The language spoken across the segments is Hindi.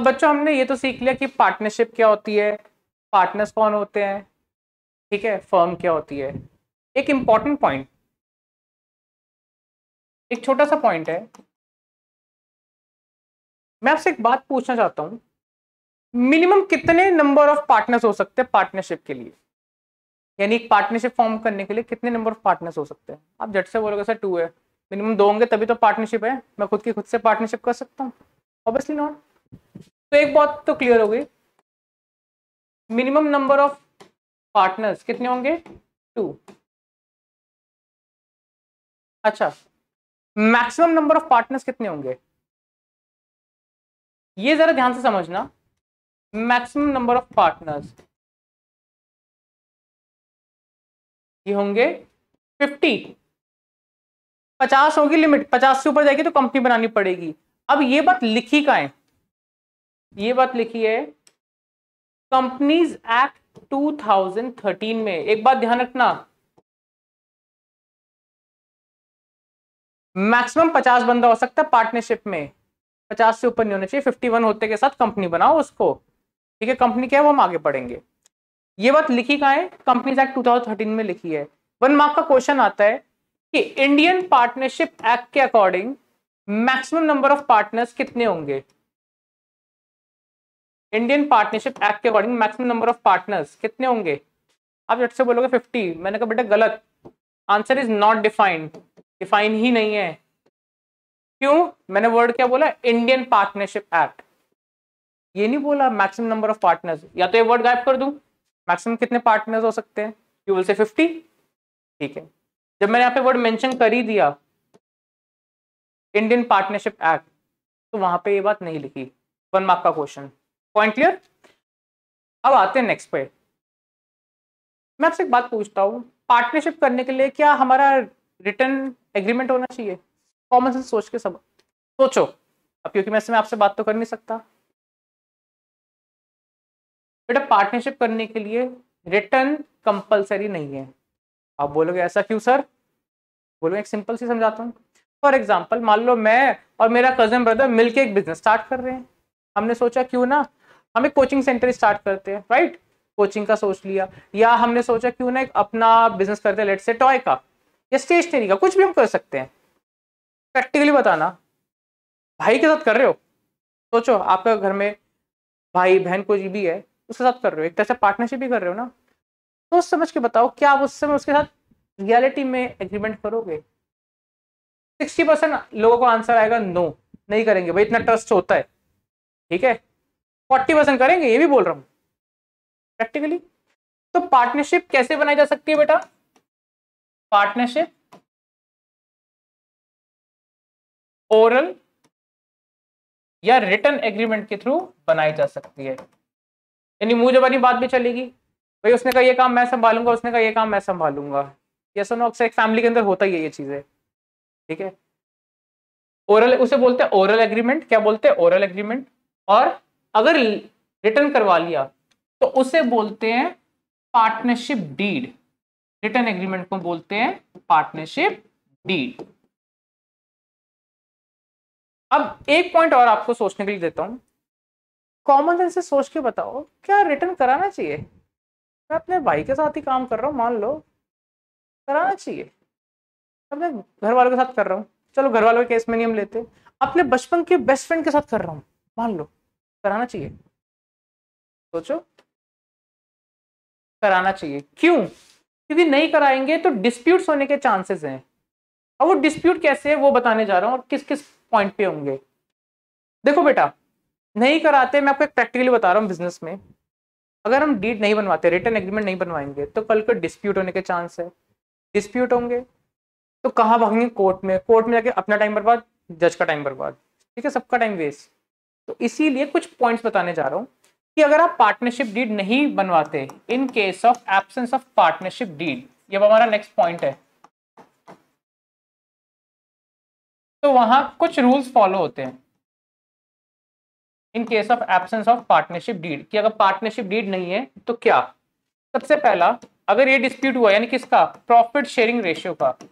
अब बच्चों हमने ये तो सीख लिया कि पार्टनरशिप क्या होती है पार्टनर्स कौन होते हैं ठीक है फर्म क्या होती है एक इम्पॉर्टेंट पॉइंट एक छोटा सा पॉइंट है मैं आपसे एक बात पूछना चाहता हूँ मिनिमम कितने नंबर ऑफ पार्टनर्स हो सकते हैं पार्टनरशिप के लिए यानी एक पार्टनरशिप फॉर्म करने के लिए कितने नंबर ऑफ पार्टनर्स हो सकते हैं आप जट से बोलोगे सर टू है मिनिमम दो होंगे तभी तो पार्टनरशिप है मैं खुद की खुद से पार्टनरशिप कर सकता हूँ ऑब्वियसली नॉट तो एक बात तो क्लियर हो गई मिनिमम नंबर ऑफ पार्टनर्स कितने होंगे टू अच्छा मैक्सिमम नंबर ऑफ पार्टनर्स कितने होंगे ये जरा ध्यान से समझना मैक्सिमम नंबर ऑफ पार्टनर्स ये होंगे 50 50 होगी लिमिट 50 से ऊपर जाएगी तो कंपनी बनानी पड़ेगी अब ये बात लिखी का है ये बात लिखी है कंपनीज एक्ट 2013 में एक बात ध्यान रखना मैक्सिमम 50 बंदा हो सकता है पार्टनरशिप में 50 से ऊपर नहीं होना चाहिए 51 होते के साथ कंपनी बनाओ उसको ठीक है कंपनी क्या है वो हम आगे पढ़ेंगे ये बात लिखी कहा है कंपनीज एक्ट 2013 में लिखी है वन मार्क का क्वेश्चन आता है कि इंडियन पार्टनरशिप एक्ट के according maximum number of partners कितने होंगे इंडियन पार्टनरशिप एक्ट के according maximum number of partners कितने होंगे आप झट से बोलोगे फिफ्टी मैंने कहा बेटा गलत answer is not defined define ही नहीं है क्यों मैंने वर्ड क्या बोला इंडियन पार्टनरशिप एक्ट ये नहीं बोला मैक्सिमम नंबर ऑफ पार्टनर्स या तो ये वर्ड गायब कर दू मैक्सिमम कितने पार्टनर्स हो सकते हैं यू विल से फिफ्टी ठीक है जब मैंने यहाँ पे वर्ड मेंशन कर ही दिया इंडियन पार्टनरशिप एक्ट तो वहां पे ये बात नहीं लिखी वन मार्क का क्वेश्चन पॉइंट क्लियर अब आते हैं नेक्स्ट पे मैं आपसे एक बात पूछता हूँ पार्टनरशिप करने के लिए क्या हमारा रिटर्न एग्रीमेंट होना चाहिए कॉमन सेंस सोच के सब सोचो अब क्योंकि मैं आपसे बात तो कर नहीं सकता बेटा पार्टनरशिप करने के लिए रिटर्न कंपलसरी नहीं है आप बोलोगे ऐसा क्यों सर बोलोगे एक सिंपल सी समझाता हूँ फॉर एग्जाम्पल मान लो मैं और मेरा कजन ब्रदर मिलके एक बिजनेस स्टार्ट कर रहे हैं हमने सोचा क्यों ना हम एक कोचिंग सेंटर स्टार्ट करते हैं राइट कोचिंग का सोच लिया या हमने सोचा क्यों ना एक अपना बिजनेस करते हैं लेट से टॉय का या स्टेशनरी का कुछ भी हम कर सकते हैं प्रैक्टिकली बताना भाई के साथ कर रहे हो सोचो आपका घर में भाई बहन कोई भी है उसके साथ कर रहे हो एक तरह से पार्टनरशिप भी कर रहे हो ना तो समझ के बताओ क्या आप उस समय उसके साथ रियलिटी में एग्रीमेंट करोगे सिक्सटी परसेंट लोगों को आंसर आएगा नो नहीं करेंगे भाई इतना ट्रस्ट होता है ठीक है फोर्टी परसेंट करेंगे ये भी बोल रहा हूँ प्रैक्टिकली तो पार्टनरशिप कैसे बनाई जा सकती है बेटा पार्टनरशिप ओरल या रिटर्न एग्रीमेंट के थ्रू बनाई जा सकती है यानी मुंह जबानी बात भी चलेगी भाई उसने कहा ये काम मैं संभालूंगा उसने कहा ये काम मैं संभालूंगा ये सुनो अक्सर एक फैमिली के अंदर होता ही है ये चीजें ठीक है ओरल उसे बोलते हैं ओरल एग्रीमेंट क्या बोलते हैं ओरल एग्रीमेंट और अगर रिटर्न करवा लिया तो उसे बोलते हैं पार्टनरशिप डीड रिटर्न एग्रीमेंट को बोलते हैं पार्टनरशिप डीड अब एक पॉइंट और आपको सोचने के लिए देता हूं कॉमन सेंस से सोच के बताओ क्या रिटर्न कराना चाहिए मैं अपने भाई के साथ ही काम कर रहा हूं मान लो कराना चाहिए अपने घर वालों के साथ कर रहा हूं चलो घर वालों के केस में नियम लेते अपने बचपन के बेस्ट फ्रेंड के साथ कर रहा हूँ मान लो कराना चाहिए सोचो कराना चाहिए क्यों क्योंकि नहीं कराएंगे तो डिस्प्यूट होने के चांसेस हैं अब वो डिस्प्यूट कैसे है वो बताने जा रहा हूँ और किस किस पॉइंट पे होंगे देखो बेटा नहीं कराते मैं आपको एक प्रैक्टिकली बता रहा हूँ बिजनेस में अगर हम डीड नहीं बनवाते रिटर्न एग्रीमेंट नहीं बनवाएंगे तो कल को डिस्प्यूट होने के चांस है डिस्प्यूट होंगे तो कहाँ भागेंगे कोर्ट में कोर्ट में जाके अपना टाइम बर्बाद जज का टाइम बर्बाद ठीक है सबका टाइम वेस्ट तो इसीलिए कुछ पॉइंट्स बताने जा रहा हूं कि अगर आप पार्टनरशिप डीड नहीं बनवाते in case of absence of partnership deed ये हमारा नेक्स्ट पॉइंट है तो वहां कुछ रूल्स फॉलो होते हैं in case of absence of partnership deed कि अगर पार्टनरशिप डीड नहीं है तो क्या सबसे पहला अगर ये डिस्प्यूट हुआ यानी किसका प्रॉफिट शेयरिंग रेशियो का कि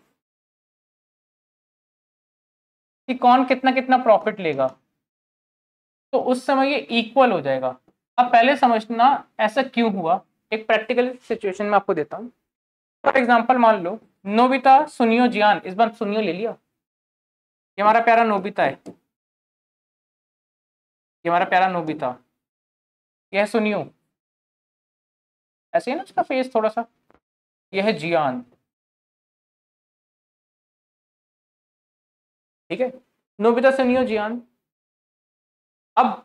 कौन कितना कितना प्रॉफिट लेगा तो उस समय ये इक्वल हो जाएगा अब पहले समझना ऐसा क्यों हुआ एक प्रैक्टिकल सिचुएशन में आपको देता हूँ फॉर एग्जाम्पल मान लो नोबिता सुनियो जियान इस बार सुनियो ले लिया ये हमारा प्यारा नोबिता है ये हमारा प्यारा नोबिता यह सुनियो ऐसे है ना उसका फेस थोड़ा सा यह है जियान ठीक है नोबिता सुनियो जियान अब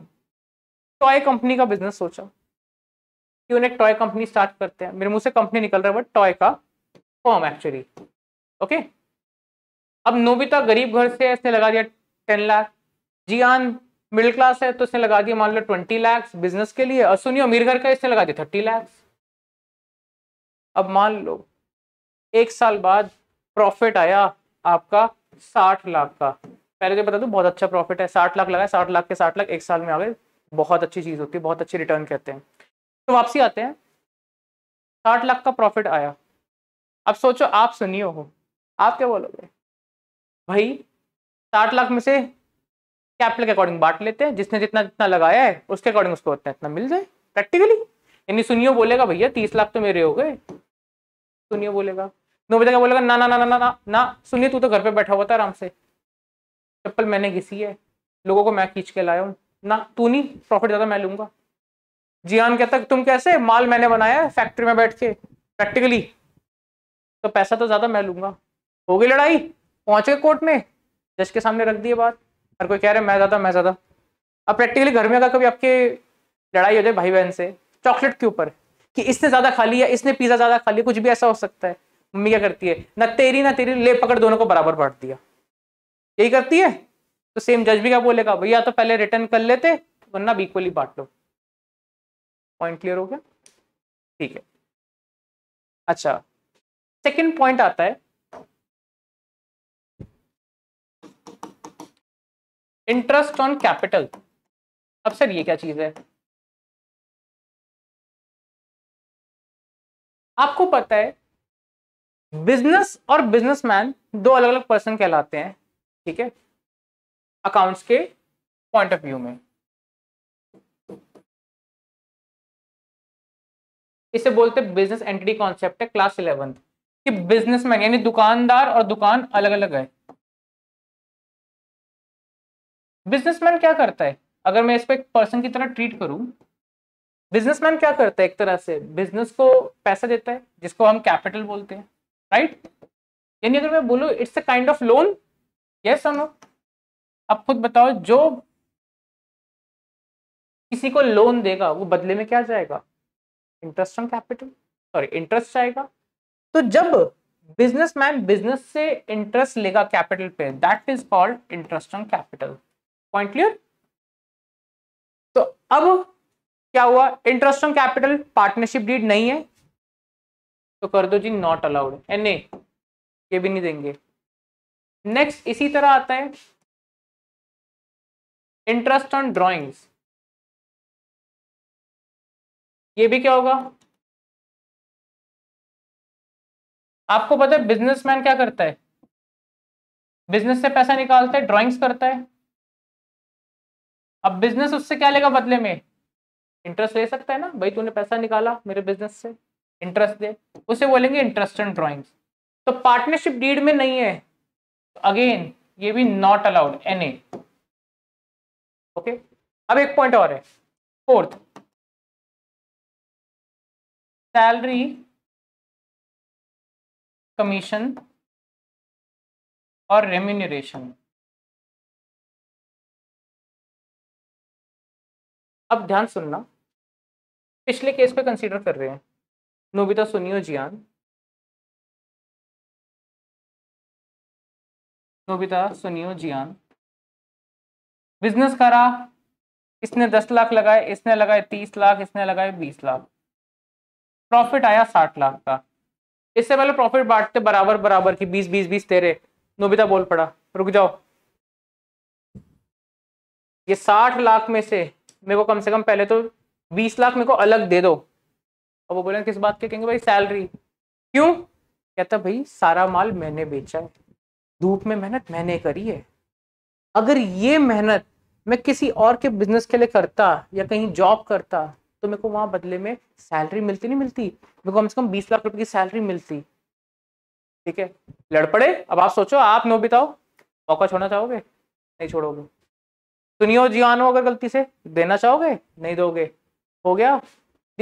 टॉय कंपनी का बिजनेस सोचा कि उन्हें टॉय कंपनी स्टार्ट करते हैं मेरे मुंह से कंपनी निकल रहा है बट टॉय का फॉर्म एक्चुअली ओके अब नोबिता गरीब घर से इसने लगा दिया ten lakh Gian middle class है तो इसने लगा दिया मान लो ट्वेंटी लैक्स बिजनेस के लिए और सुनियो अमीर घर का इसने लगा दिया थर्टी लैक्स अब मान लो एक साल बाद प्रॉफिट आया आपका साठ लाख का पहले तो बता दूं बहुत अच्छा प्रॉफिट है साठ लाख लगा साठ लाख के साठ लाख एक साल में आ गए बहुत अच्छी चीज़ होती है बहुत अच्छी रिटर्न कहते हैं तो वापसी आते हैं साठ लाख का प्रॉफिट आया अब सोचो आप सुनियो हो आप क्या बोलोगे भाई साठ लाख में से कैपिटल के अकॉर्डिंग बांट लेते हैं जिसने जितना जितना लगाया है उसके अकॉर्डिंग उसको उतना इतना मिल जाए प्रैक्टिकली यानी सुनियो बोलेगा भैया तीस लाख तो मेरे हो गए सुनियो बोलेगा नो बजे बोलेगा ना ना ना ना ना ना सुनिए तू तो घर पे बैठा हुआ था आराम से चप्पल मैंने घिसी है लोगों को मैं खींच के लाया हूँ ना तू नहीं प्रॉफिट ज़्यादा मैं लूँगा जियान कहता तुम कैसे माल मैंने बनाया है फैक्ट्री में बैठ के प्रैक्टिकली तो पैसा तो ज़्यादा मैं लूँगा हो गई लड़ाई पहुँच गए कोर्ट में जज के सामने रख दिए बात हर कोई कह रहे मैं ज़्यादा मैं ज़्यादा अब प्रैक्टिकली घर में अगर कभी आपके लड़ाई हो जाए भाई बहन से चॉकलेट के ऊपर कि इसने ज़्यादा खा लिया इसने पिज़्ज़ा ज़्यादा खा लिया कुछ भी ऐसा हो सकता है मम्मी क्या करती है ना तेरी ना तेरी ले पकड़ दोनों को बराबर बांट दिया यही करती है तो सेम जज भी क्या बोलेगा भैया तो पहले रिटर्न कर लेते वरना इक्वली बांट लो पॉइंट क्लियर हो गया ठीक है अच्छा सेकंड पॉइंट आता है इंटरेस्ट ऑन कैपिटल अब सर ये क्या चीज है आपको पता है बिजनेस और बिजनेसमैन दो अलग अलग पर्सन कहलाते हैं ठीक है अकाउंट्स के पॉइंट ऑफ व्यू में इसे बोलते बिजनेस एंटिटी कॉन्सेप्ट है क्लास इलेवेंथ कि बिजनेसमैन यानी दुकानदार और दुकान अलग अलग है बिजनेसमैन क्या करता है अगर मैं इस पर एक पर्सन की तरह ट्रीट करूं बिजनेसमैन क्या करता है एक तरह से बिजनेस को पैसा देता है जिसको हम कैपिटल बोलते हैं राइट यानी अगर मैं बोलूं it's a kind of loan yes और नो अब खुद बताओ जो किसी को लोन देगा वो बदले में क्या जाएगा interest on capital sorry interest जाएगा तो जब बिजनेसमैन बिजनेस से इंटरेस्ट लेगा कैपिटल पे that is called interest on capital point clear तो अब क्या हुआ interest on capital partnership deed नहीं है तो कर दो जी नॉट अलाउड एन ये भी नहीं देंगे नेक्स्ट इसी तरह आता है इंटरेस्ट ऑन ड्रॉइंग्स ये भी क्या होगा आपको पता है बिजनेसमैन क्या करता है बिजनेस से पैसा निकालता है ड्राइंग्स करता है अब बिजनेस उससे क्या लेगा बदले में इंटरेस्ट ले सकता है ना भाई तूने पैसा निकाला मेरे बिजनेस से इंटरेस्ट दे उसे बोलेंगे इंटरेस्ट इन ड्राइंग्स तो पार्टनरशिप डीड में नहीं है अगेन ये भी not allowed N A okay अब एक पॉइंट और है फोर्थ सैलरी कमीशन और रेम्यूनरेशन अब ध्यान सुनना पिछले केस पे कंसीडर कर रहे हैं नोबिता सुनियो जियान नोबिता सुनियो जियान बिजनेस करा इसने दस लाख लगाए इसने लगाए तीस लाख इसने लगाए बीस लाख प्रॉफिट आया साठ लाख का इससे पहले प्रॉफिट बांटते बराबर बराबर की बीस बीस बीस तेरे नोबिता बोल पड़ा रुक जाओ ये साठ लाख में से मेरे को कम से कम पहले तो बीस लाख मेरे को अलग दे दो अब वो बोले किस बात के कहेंगे भाई सैलरी क्यों कहता भाई सारा माल मैंने बेचा है धूप में मेहनत मैंने करी है अगर ये मेहनत मैं किसी और के बिजनेस के लिए करता या कहीं जॉब करता तो मेरे को वहाँ बदले में सैलरी मिलती नहीं मिलती मेरे को कम से कम बीस लाख रुपए की सैलरी मिलती ठीक है लड़ पड़े अब आप सोचो आप नो बिताओ मौका छोड़ना चाहोगे नहीं छोड़ोगे सुनियो जियानो अगर गलती से देना चाहोगे नहीं दोगे हो गया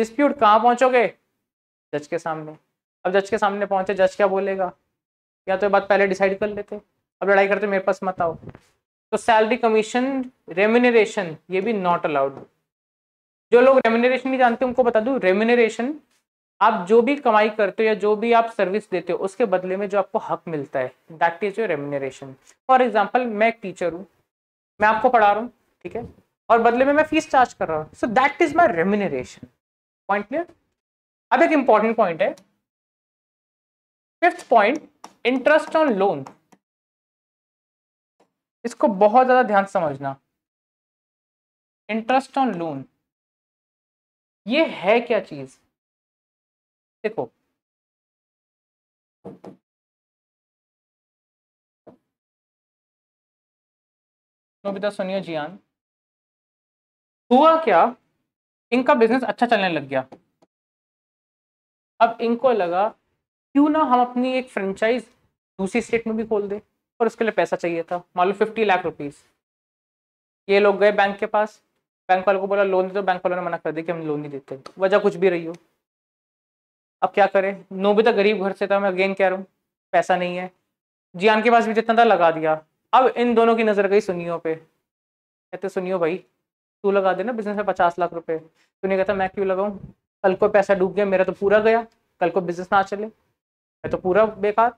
डिस्प्यूट कहाँ पहुंचोगे जज के सामने अब जज के सामने पहुंचे जज क्या बोलेगा या तो बात पहले डिसाइड कर लेते अब लड़ाई करते मेरे पास मत आओ तो सैलरी कमीशन रेम्यूनरेशन ये भी नॉट अलाउड जो लोग रेम्यूनरेशन नहीं जानते उनको बता दू रेम्यूनरेशन आप जो भी कमाई करते हो या जो भी आप सर्विस देते हो उसके बदले में जो आपको हक मिलता है that is your remuneration for example मैं एक टीचर हूँ मैं आपको पढ़ा रहा हूँ ठीक है और बदले में मैं फीस चार्ज कर रहा हूँ so that is my remuneration point clear अब एक इंपॉर्टेंट पॉइंट है fifth point interest on loan इसको बहुत ज्यादा ध्यान समझना इंटरेस्ट ऑन लोन ये है क्या चीज देखो नोबिता सोनियो जियान हुआ क्या इनका बिजनेस अच्छा चलने लग गया अब इनको लगा क्यों ना हम अपनी एक फ्रेंचाइज दूसरी स्टेट में भी खोल दें और उसके लिए पैसा चाहिए था मान लो फिफ्टी लाख रुपीज़ ये लोग गए बैंक के पास बैंक वालों को बोला लोन दे दो बैंक वालों ने मना कर दिया कि हम लोन नहीं देते वजह कुछ भी रही हो अब क्या करें नो भी तो गरीब घर से था मैं अगेन कह रहा हूँ पैसा नहीं है जियान के पास भी जितना था लगा दिया अब इन दोनों की नज़र गई सुनियो पे कहते सुनियो भाई तू लगा देना बिजनेस में पचास लाख रुपए तूने कहता मैं क्यों लगाऊँ कल को पैसा डूब गया मेरा तो पूरा गया कल को बिजनेस ना चले है तो पूरा बेकार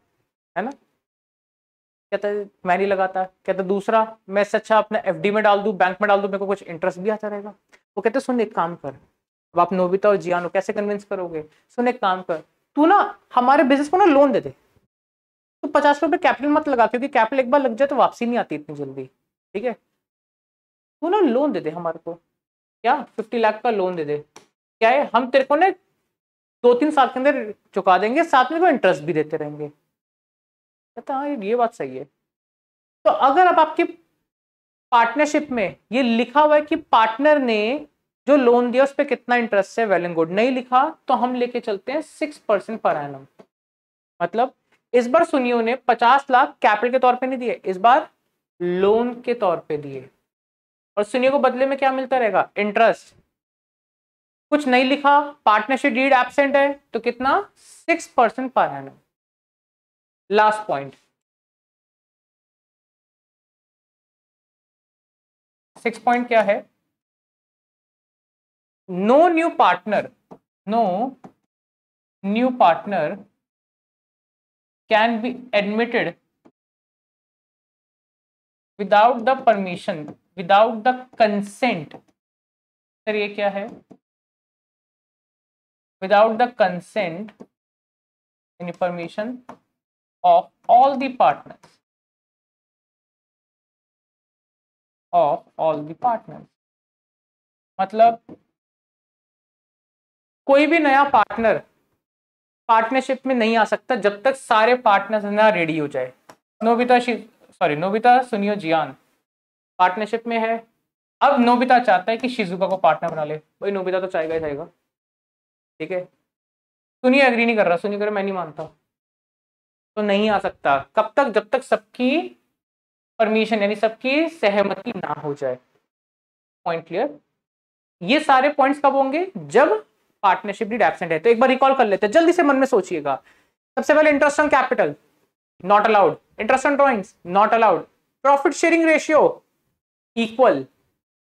है ना कहते तो मैं नहीं लगाता कहते तो दूसरा मैं इससे अच्छा अपना एफ में डाल दूँ बैंक में डाल दूँ मेरे को कुछ इंटरेस्ट भी आता रहेगा वो कहते सुन एक काम कर अब आप नोबिता और जियानो कैसे कन्विंस करोगे सुन एक काम कर तू ना हमारे बिजनेस को ना लोन दे दे तू पचास रुपये कैपिटल मत लगा क्योंकि कैपिटल एक बार लग जाए तो वापसी नहीं आती इतनी जल्दी ठीक है तू ना लोन दे दे हमारे को क्या फिफ्टी लाख का लोन दे दे क्या है हम तेरे को ना दो तीन साल के अंदर चुका देंगे साथ में वो इंटरेस्ट भी देते रहेंगे कहता हाँ ये बात सही है तो अगर आप आपके पार्टनरशिप में ये लिखा हुआ है कि पार्टनर ने जो लोन दिया उस पर कितना इंटरेस्ट है वेल एंड गुड नहीं लिखा तो हम लेके चलते हैं सिक्स परसेंट पर एनम मतलब इस बार सुनियो ने पचास लाख कैपिटल के तौर पे नहीं दिए इस बार लोन के तौर पे दिए और सुनियो को बदले में क्या मिलता रहेगा इंटरेस्ट कुछ नहीं लिखा पार्टनरशिप डीड एबसेंट है तो कितना सिक्स परसेंट पर है लास्ट पॉइंट सिक्स पॉइंट क्या है no new partner no new partner can be admitted without the permission without the consent sir ये क्या है without the consent and permission of all the partners of all the partners मतलब कोई भी नया पार्टनर पार्टनरशिप में नहीं आ सकता जब तक सारे पार्टनर्स ना रेडी हो जाए नोबिता सॉरी नोबिता सुनियो जियान पार्टनरशिप में है अब नोबिता चाहता है कि शिजुका को पार्टनर बना ले भाई नोबिता तो चाहेगा ही चाहेगा ठीक है सुनिए एग्री नहीं कर रहा सुनिए कर मैं नहीं मानता तो नहीं आ सकता कब तक जब तक सबकी परमिशन यानी सबकी सहमति ना हो जाए पॉइंट क्लियर ये सारे पॉइंट्स कब होंगे जब पार्टनरशिप डीड एबसेंट है तो एक बार रिकॉल कर लेते हैं जल्दी से मन में सोचिएगा सबसे पहले interest on capital not allowed interest on drawings not allowed profit sharing ratio equal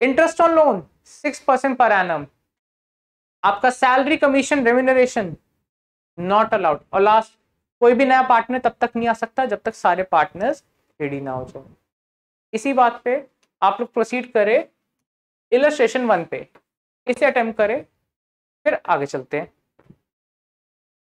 interest on loan six percent per annum आपका salary commission remuneration not allowed और लास्ट कोई भी नया पार्टनर तब तक नहीं आ सकता जब तक सारे पार्टनर्स रेडी ना हो जाए इसी बात पे आप लोग प्रोसीड करें इलस्ट्रेशन वन पे इसे अटेम्प्ट करें फिर आगे चलते हैं